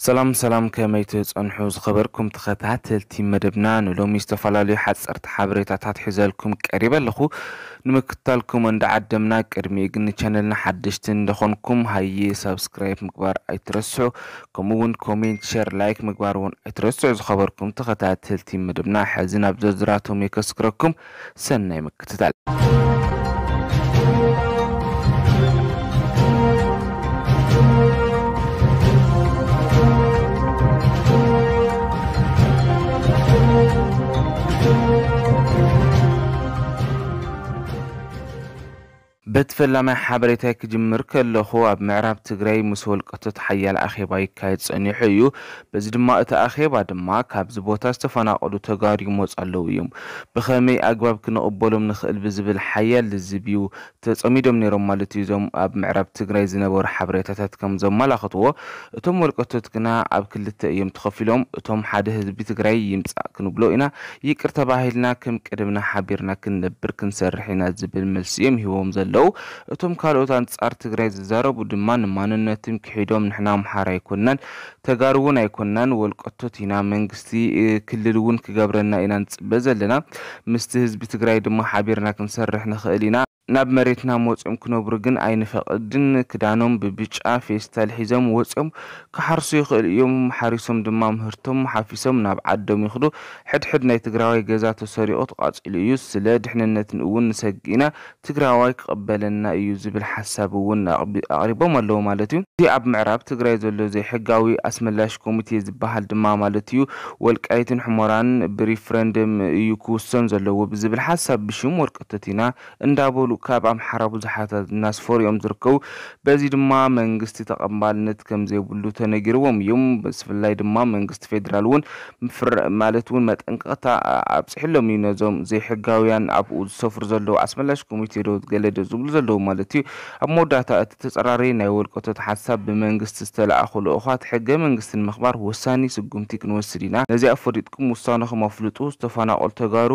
سلام سلام كميتو تصنحو زخبركم تخاتاتل تيم مدبنا نولو ميستفالالي حاد سارت حابري تاتات حزالكم كاريبا لخو نمكتالكم اند عدمنا كرميقن نشانلنا حدشتن دخونكم هاي سابسكرايب مقبار اي ترسو كموون كومينت شير لايك مقبار وون اي ترسو زخبركم تخاتاتل تيم مدبنا حزين عبدو زراتو ميكسكركم سنة مكتتال موسيقى بتفل لما حبر تاك جمر كله هو بمعرب تجري مسؤول قطط حيا الأخي باي كايتس أني حيو بس دماء تأخي بعد ما كاب زبوت استفنا قدو تجاري موت علويهم بخمي أجواب كنا أقبل من خل بزبل حيا للزبيو تسامي دم نير مالتي زم بمعرب تجري زنبور حبر تات كم زم ملا خطوة توم القطط كنا أب كل التأيام تخفلهم توم حد هذبي تجري يمتع كنو بلوينا يكرت باهلنا كم كرمنا حبرنا كن نبر كن سرحنا زبل ملسيم هو مزلو ኣለው እቶም ካልኦት ኣንጻር ትግራይ ዝዛረቡ ድማ ንማንነትን ክሒዶም ንሕና ኣምሓራ ኣይኮናን ተጋር እውን ኣይኮናን ወልቀቶት ኢና መንግስቲ ክልል እውን ክገብረና ኢና ንፅበ ዘለና ምስቲ ህዝቢ ትግራይ ድማ ሓቢርና ክንሰርሕ ንኽእል ኢና ناب مريتنا موزم كنو برغن اين فقدن كدانوم ببيتش آن فيستال حيزم ووزم كحرسو يخل يوم حاريسوم دمام هرتم حافيسوم ناب عدوم يخدو حد حد ناي تقراوي قزاتو سوري اطقاج اليوز سلا دحنا نتن اوون نساقينا تقراوي قبلنا ايوزي بالحساب اوون اقريبو مالو مالتيو دي اب معراب تقراي زولو زي حقاوي اسم اللاش كوميتي زبها الدمام مالتيو والك ايتن حموران بريفرندم يوكوسون زولو بزي بالحساب بشيوم والكتتينا اندابولو ካብ ኣምሓራ ብዙሓት እናስ ፈሪኦም ዝርከቡ በዚ ድማ መንግስቲ ተቐባልነት ከም ዘይብሉ ተነጊርዎም እዮም ብፍላይ ድማ መንግስቲ ፌደራል እውን ማለት እውን መጠንቀቕታ ኣብፅሕሎም እዩ ነዞም ዘይሕጋውያን ኣብኡ ዝሰፍሩ ዘለዉ ኣስመላሽ ኮሚቴ ዶ ገለ ዶ ዝብሉ ዘለዉ ማለት እዩ ኣብ መወዳእታ እቲ ተፀራረየ ናይ ወልቀቶት ሓሳብ ብመንግስቲ ዝተለኣኹ ልእኳት ሕገ መንግስቲ ንምኽባር ወሳኒ ስጉምቲ ክንወስድ ኢና ነዚ ኣፈሪጥኩም ውሳነኹም ኣፍልጡ ዝተፈናቀሉ ተጋሩ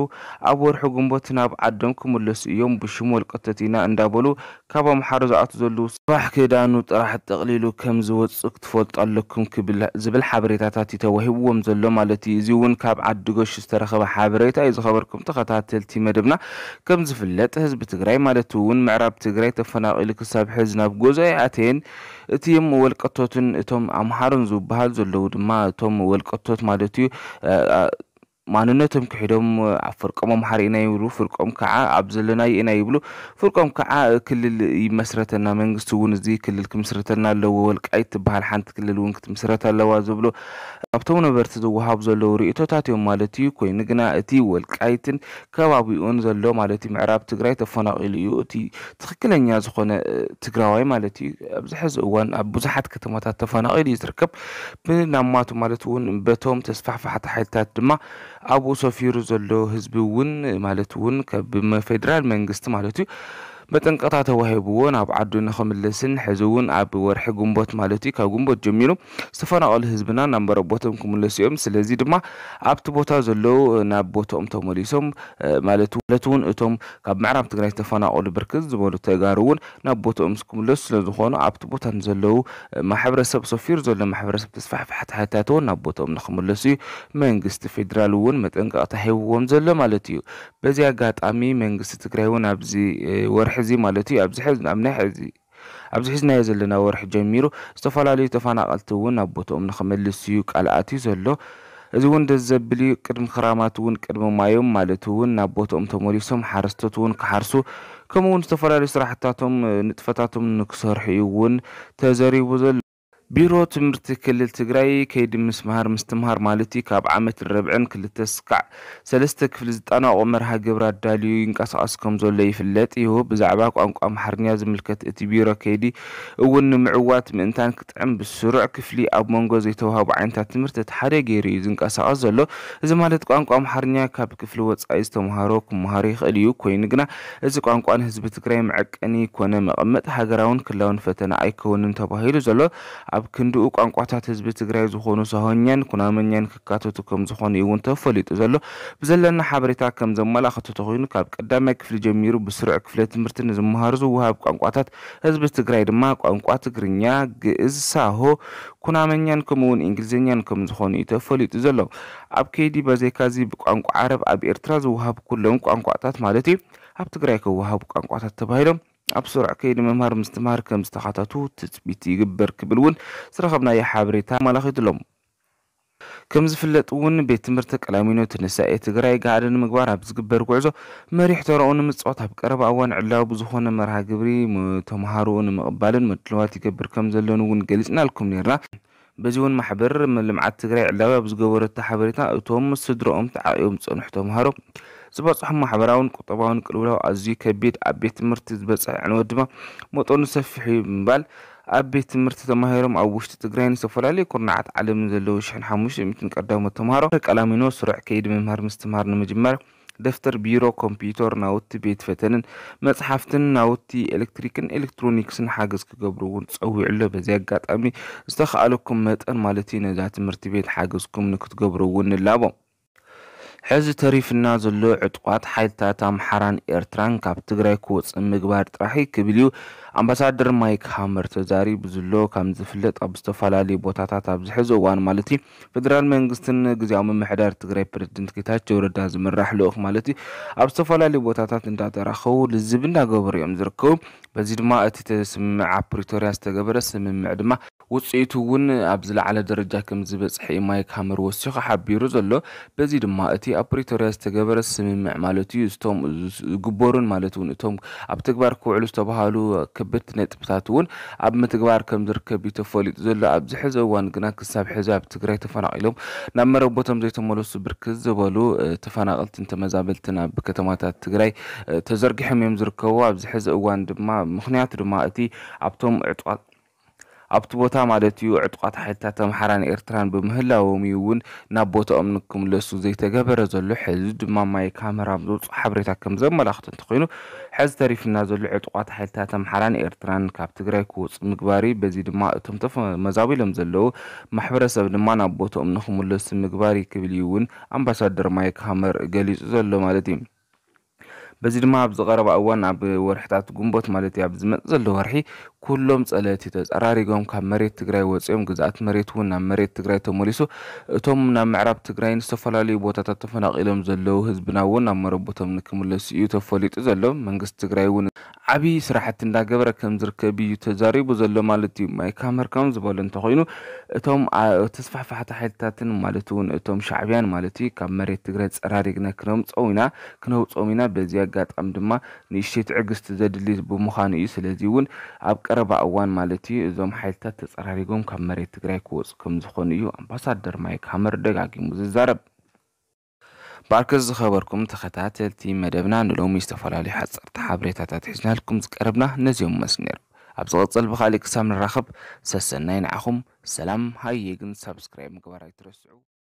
ኣብ ወርሒ ጉንቦት ናብ ዓዶም ክምለሱ እዮም ብሽም ወልቀ قطتينا اندابولو كابا محارز عطزولو صباح كدانو تراح تقليلو كم زوات سكتفول تقلكم كبل زبل حابريتاتاتي توهيوهم زلو مالتي زيوون كاب عدوغوش استرخب حابريتا ايز خبركم تخطات تلتي مدبنا كم زفلت هزب تقري مالتوون معراب تقري تفناقل كساب حزنا بقوزي عتين اتيم والقطوتن اتوم عمحارن زوبها زلو دما اتوم والقطوت مالتي اه اه ማንነቶም ክሒዶም ኣብ ፍርቆሞም ሓሪ ኢና ይብሉ ፍርቆም ከዓ ኣብ ዘለናዩ ኢና ይብሉ ፍርቆም ከዓ ክልል ይመስረተና መንግስቲ እውን እዚ ክልል ክምስረተልና ኣለዎ ወልቃይት ትበሃል ሓንቲ ክልል እውን ክትምስረት ኣለዋ ዝብሎ ካብቶም ነበርቲ ዝወሃብ ዘለዉ ርእቶታት እዮም ማለት እዩ ኮይኑ ግና እቲ ወልቃይትን ከባቢኡን ዘሎ ማለት እዩ ምዕራብ ትግራይ ተፈናቂሉ እዩ እቲ ትክክለኛ ዝኾነ ትግራዋይ ማለት እዩ ኣብዚ ሕዚ እዋን ኣብ ብዙሓት ከተማታት ተፈናቂሉ እዩ ዝርከብ ብናማቱ ማለት እውን በቶም ተስፋሕፋሕቲ ሓይልታት ድማ ኣብኡ ሰፊሩ ዘሎ ህዝቢ እውን ማለት እውን ካብ ብፌደራል መንግስቲ ማለት እዩ መጠንቀቕታ ተዋሂብዎ ናብ ዓዱ ንኽምልስን ሕዚ እውን ኣብ ወርሒ ጉንቦት ማለት እዩ ካብ ጉንቦት ጀሚሩ ዝተፈናቀሉ ህዝብና ናብ መረቦቶም ክምለሱ እዮም ስለዚ ድማ ኣብቲ ቦታ ዘለዉ ናብ ቦቶኦም ተመሊሶም ማለት ለት እውን እቶም ካብ ምዕራብ ትግራይ ዝተፈናቀሉ ብርክት ዝበሉ ተጋሩ እውን ናብ ቦቶኦም ክምለሱ ስለዝኮኑ ኣብቲ ቦታ ንዘለዉ ማሕበረሰብ ሰፊሩ ዘሎ ማሕበረሰብ ተስፋሕፋሕቲ ሓታት እውን ናብ ቦቶኦም ንክምለሱ እዩ መንግስቲ ፌደራል እውን መጠንቀቕታ ሂብዎም ዘሎ ማለት እዩ በዚ ኣጋጣሚ መንግስቲ ትግራይ እውን ኣብዚ ወርሒ حزي مالتي أبز حزن أمن حزي أبز حزن يا ورح جميرو استفال علي تفانا قلتون أبوتو من خمال السيوك على آتي زلو ازون دزبلي كرم خراماتون كرم مايوم مالتون نابوتو أم تموليسوم حارستوتون كحارسو كمون استفال علي صراحتاتهم نتفتاتهم نكسر حيوون تزاري وزل ቢሮ ትምህርቲ ክልል ትግራይ ከይዲ ምስምሃር ምስትምሃር ማለት እዩ ካብ ዓመት ንረብዕን ክልተ ስካዕ ሰለስተ ክፍሊ ዝጠናቆ መርሃ ግብሪ ኣዳልዩ ይንቀሳቀስ ከም ዘሎ ይፍለጥ ይሁ ብዛዕባ ቋንቋ ኣምሓርኛ ዝምልከት እቲ ቢሮ ከይዲ እውን ንምዕዋት ምእንታን ክጥዕም ብስሩዕ ክፍሊ ኣብ መንጎ ዘይተዋሃቡ ዓይነታት ትምህርቲ እቲ ሓደ ገይሩ እዩ ዝንቀሳቀስ ዘሎ እዚ ማለት ቋንቋ ኣምሓርኛ ካብ ክፍሊ ወፃኢ ዝተምሃሮ ክምሃሩ ይኽእል እዩ ኮይኑ ግና እዚ ቋንቋ ንህዝቢ ትግራይ መዐቀኒ ኮነ መቐመጥ ሃገራውን ክላውን ፈተና ኣይከውንን ተባሂሉ ዘሎ ኣብ ኣብ ክንዲኡ ቋንቋታት ህዝቢ ትግራይ ዝኾኑ ሰሆኛን ኩናመኛን ክካተቱ ከም ዝኾኑ እውን ተፈሊጡ ዘሎ ብዘለና ሓበሬታ ከም ዘመላኽቱ ተኮይኑ ካብ ቀዳማይ ክፍሊ ጀሚሩ ብስሩዕ ክፍለ ትምህርቲ ንዝመሃሩ ዝውሃብ ቋንቋታት ህዝቢ ትግራይ ድማ ቋንቋ ትግርኛ፣ ግእዝ፣ ሳሆ፣ ኩናመኛን ከምኡውን እንግሊዝኛን ከም ዝኾኑ እዩ ተፈሊጡ ዘሎ ኣብ ከይዲ እዚ ብቋንቋ ዓረብ ኣብ ኤርትራ ዝውሃብ ኩሎም ቋንቋታት ማለት እዩ ኣብ ትግራይ ክወሃቡ ቋንቋታት ተባሂሎም ኣብ ስሩዕ ከይዲ ምምሃር ምስትምሃር ከም ዝተኻተቱ ትፅቢት ይግበር ክብል እውን ዝረኸብናዮ ሓበሬታ ኣመላኺትሎም ከም ዝፍለጥ እውን ቤት ትምህርቲ ቀላሚኖ ትንሳኤ ትግራይ ጋዕዲ ንምግባር ኣብ ዝግበር ጉዕዞ መሪሕ ተረኡ ንምፅዋት ኣብ ቀረባ እዋን ዕላዊ ብዝኾነ መርሃ ግብሪ ተምሃርኡ ንምቕባልን ምድልዋት ይገብር ከም ዘለን እውን ገሊፅና ልኩም ነርና በዚ እውን ማሕበር ልምዓት ትግራይ ዕላዊ ኣብ ዝገበረቲ ሓበሬታ እቶም ስድሮኦም ተዓቂቦም ዝፀንሑ ተምሃሮ سبصحم حبراون كطبان كلولا ازي كبيت ابيت مرتي زبص يعني ودما موطون سفحي منبال ابيت مرتي تماهيرم او وشت تغراين سفرالي كرنعت علم زلو شحن حموش متن قدام متمارو كلامينو سرع كيد ممهر مستمر نمجمر دفتر بيرو كمبيوتر ناوتي بيت فتن مصحفتن ناوتي الكتريكن الكترونيكسن حاجز كغبرون تصوي علو بزي اغاطامي استخالكم متن مالتي نجات مرتي بيت حاجزكم نكتغبرون اللابو حزي تاريف الناز اللو عطقات حيل تاتا محران إرتران كاب تغري كوز المقبار ترحي كبليو ኣምባሳደር ማይክ ሃመር ተዛሪቡ ዘሎ ከም ዝፍለጥ ኣብ ዝተፈላለዩ ቦታታት ኣብ ዝሕዚ እዋን ማለት እዩ ፌደራል መንግስትን ግዜያዊ ምምሕዳር ትግራይ ፕረዚደንት ጌታቸው ረዳ ዝምራሕ ልኡክ ማለት እዩ ኣብ ዝተፈላለዩ ቦታታት እንዳተራኸቡ ልዝብ እንዳገበሩ እዮም ዝርከቡ በዚ ድማ እቲ ስምምዕ ኣብ ፕሪቶርያ ዝተገበረ ስምምዕ ድማ ውፅኢቱ እውን ኣብ ዝለዓለ ደረጃ ከም ዝበፅሐ ማይክ ሃመር ወሲኩ ሓቢሩ ዘሎ በዚ ድማ እቲ ኣብ ፕሪቶርያ ዝተገበረ ስምምዕ ማለት እዩ እቶም ዝግበሩን ማለት እውን እቶም ኣብ ተግባር ክውዕሉ ዝተባሃሉ ከበድቲ ነጥብታት እውን ኣብ ምትግባር ከም ዝርከብ እዩ ተፈሊጡ ዘሎ ኣብዚ ሕዚ እዋን ግና ክሳብ ሕዚ ኣብ ትግራይ ተፈናቂሎም ናብ መረብ ቦቶም ዘይተመለሱ ብርክት ዝበሉ ተፈናቀልትን ተመዛበልትን ኣብ ከተማታት ትግራይ ተዘርጊሖም እዮም ዝርከቡ ኣብዚ ሕዚ እዋን ድማ ምክንያቱ ድማ እቲ ኣብቶም ዕጡቃት ኣብቲ ቦታ ማለት እዩ ዕጡቃት ሓይልታት ኣምሓራን ኤርትራን ብምህላዎም እውን ናብ ቦታኦም ንክምለሱ ዘይተገበረ ዘሎ ሕዚ ድማ ማይ ካሜራ ዝውፁ ሓበሬታ ከም ዘመላክት እንተኮይኑ ሕዚ ተሪፍና ዘሎ ዕጡቃት ሓይልታት ኣምሓራን ኤርትራን ካብ ትግራይ ክወፅ ምግባሪ በዚ ድማ እቶም ተመዛቢሎም ዘለው ማሕበረሰብ ድማ ናብ ቦታኦም ንክምለሱ ምግባሪ ክብል እዩ እውን ኣምባሳደር ማይ ካመር ገሊፁ ዘሎ ማለት እዩ በዚ ድማ ኣብ ዝቐረባ እዋን ኣብ ወርሕታት ጉንቦት ማለት እዩ ኣብ ዝመፅ ዘሎ ወርሒ ኩሎም ፀለቲ ተፀራሪጎም ካብ መሬት ትግራይ ወፂኦም ግዛኣት መሬት እውን ናብ መሬት ትግራይ ተመሊሱ እቶም ናብ ምዕራብ ትግራይን ዝተፈላለዩ ቦታታት ተፈናቂሎም ዘለው ህዝብና እውን ናብ መረቦቶም ንክምለሱ እዩ ተፈሊጡ ዘሎ መንግስቲ ትግራይ እውን ዓብዪ ስራሕቲ እንዳገበረ ከም ዝርከብ እዩ ተዛሪቡ ዘሎ ማለት እዩ ማይ ካመርከም ዝበሉ እንተኮይኑ እቶም ተስፋሕፋሕቲ ሓይልታትን ማለት እውን እቶም ሻዕብያን ማለት እዩ ካብ መሬት ትግራይ ፀራሪግና ክነምፀው ኢና ክነውፀም ኢና በዚያ ምጥቃም ድማ ንእሽተይ ትዕግስቲ ዘድሊ ብምዃኑ እዩ ስለዚ እውን ኣብ ቀረባ እዋን ማለት እዩ እዞም ሓይልታት ተፀራሪጎም ካብ መሬት ትግራይ ክወፁ ከም ዝኾኑ እዩ ኣምባሳደር ማይክ ሃመር ደጋጊሙ ዝዛረብ ባርከት ዝኸበርኩም ተኸታተልቲ መደብና ንሎሚ ዝተፈላለዩ ሓፀርቲ ሓበሬታታት ሒዝናልኩም ዝቀርብና ነዚኦም መስ ነይሩ ኣብ ዝቐፅል ብካሊእ ክሳብ ንራኸብ ሰሰናይ ንዓኹም ሰላም ሃየ ግን ሳብስክራይብ ምግባር ኣይትረስዑ